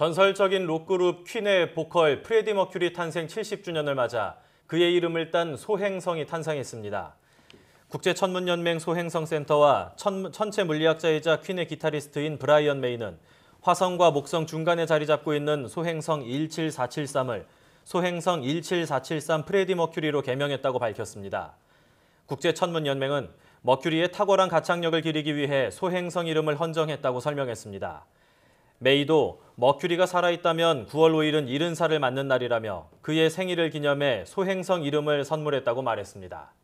전설적인 록그룹 퀸의 보컬 프레디 머큐리 탄생 70주년을 맞아 그의 이름을 딴 소행성이 탄생했습니다. 국제천문연맹 소행성센터와 천, 천체 물리학자이자 퀸의 기타리스트인 브라이언 메이는 화성과 목성 중간에 자리 잡고 있는 소행성 17473을 소행성 17473 프레디 머큐리로 개명했다고 밝혔습니다. 국제천문연맹은 머큐리의 탁월한 가창력을 기리기 위해 소행성 이름을 헌정했다고 설명했습니다. 메이도 머큐리가 살아있다면 9월 5일은 70살을 맞는 날이라며 그의 생일을 기념해 소행성 이름을 선물했다고 말했습니다.